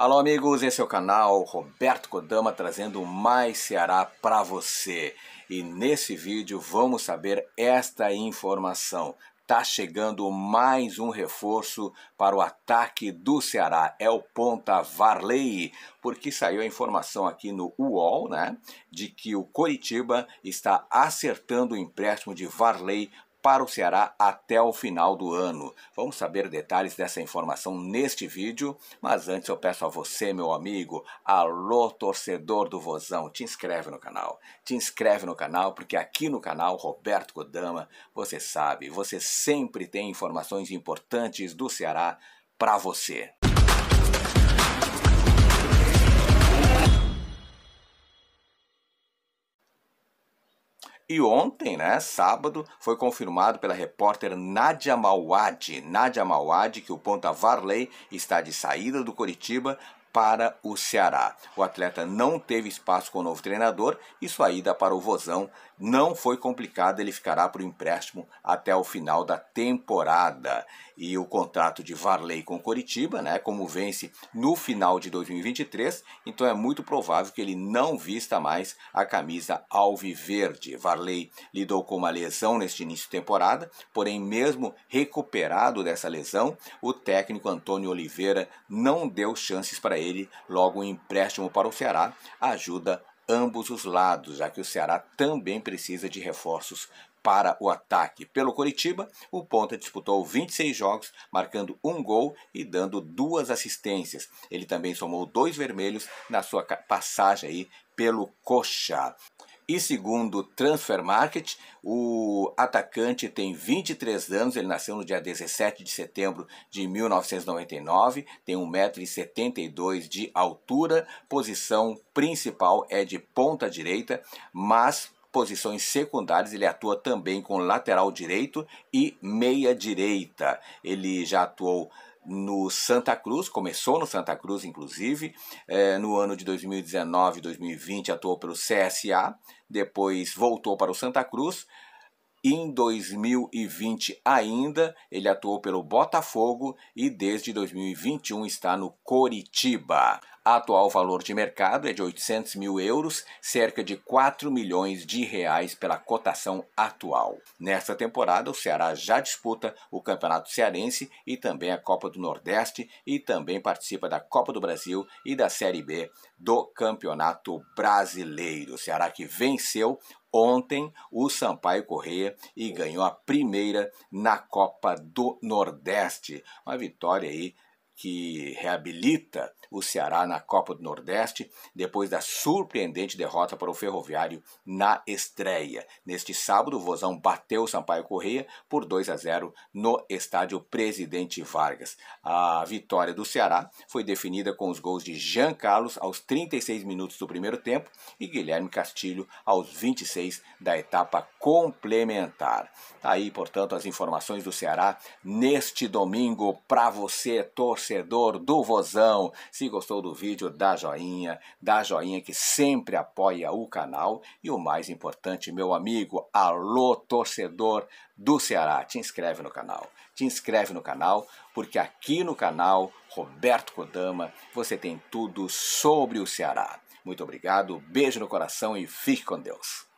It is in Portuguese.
Alô amigos, esse é o canal Roberto Kodama trazendo mais Ceará para você. E nesse vídeo vamos saber esta informação. Tá chegando mais um reforço para o ataque do Ceará. É o ponta Varley, porque saiu a informação aqui no UOL, né, de que o Coritiba está acertando o empréstimo de Varley para o Ceará até o final do ano. Vamos saber detalhes dessa informação neste vídeo, mas antes eu peço a você, meu amigo, alô torcedor do Vozão, te inscreve no canal. Te inscreve no canal porque aqui no canal Roberto Godama, você sabe, você sempre tem informações importantes do Ceará para você. E ontem, né, sábado, foi confirmado pela repórter Nadia Mauad, Nadia Mauad, que o ponta Varley está de saída do Coritiba para o Ceará. O atleta não teve espaço com o novo treinador e sua ida para o Vozão não foi complicada, ele ficará para o empréstimo até o final da temporada. E o contrato de Varley com Coritiba, né, como vence no final de 2023, então é muito provável que ele não vista mais a camisa alviverde. Varley lidou com uma lesão neste início de temporada, porém mesmo recuperado dessa lesão, o técnico Antônio Oliveira não deu chances para ele logo um empréstimo para o Ceará ajuda ambos os lados, já que o Ceará também precisa de reforços para o ataque. Pelo Coritiba, o Ponta disputou 26 jogos, marcando um gol e dando duas assistências. Ele também somou dois vermelhos na sua passagem aí pelo Coxa. E segundo Transfer Market, o atacante tem 23 anos, ele nasceu no dia 17 de setembro de 1999, tem 1,72m de altura, posição principal é de ponta direita, mas posições secundárias, ele atua também com lateral direito e meia direita. Ele já atuou no Santa Cruz, começou no Santa Cruz, inclusive, é, no ano de 2019 2020 atuou pelo CSA, depois voltou para o Santa Cruz. Em 2020 ainda, ele atuou pelo Botafogo e desde 2021 está no Coritiba. Atual valor de mercado é de 800 mil euros, cerca de 4 milhões de reais pela cotação atual. Nesta temporada, o Ceará já disputa o Campeonato Cearense e também a Copa do Nordeste e também participa da Copa do Brasil e da Série B do Campeonato Brasileiro. O Ceará que venceu ontem o Sampaio Correia e ganhou a primeira na Copa do Nordeste. Uma vitória aí que reabilita o Ceará na Copa do Nordeste depois da surpreendente derrota para o Ferroviário na estreia. Neste sábado, o Vozão bateu o Sampaio Correia por 2 a 0 no estádio Presidente Vargas. A vitória do Ceará foi definida com os gols de Jean Carlos aos 36 minutos do primeiro tempo e Guilherme Castilho aos 26 da etapa complementar. Tá aí, portanto, as informações do Ceará neste domingo para você torcer torcedor do Vozão. Se gostou do vídeo, dá joinha, dá joinha que sempre apoia o canal. E o mais importante, meu amigo, alô torcedor do Ceará, te inscreve no canal. Te inscreve no canal, porque aqui no canal Roberto Kodama você tem tudo sobre o Ceará. Muito obrigado, beijo no coração e fique com Deus.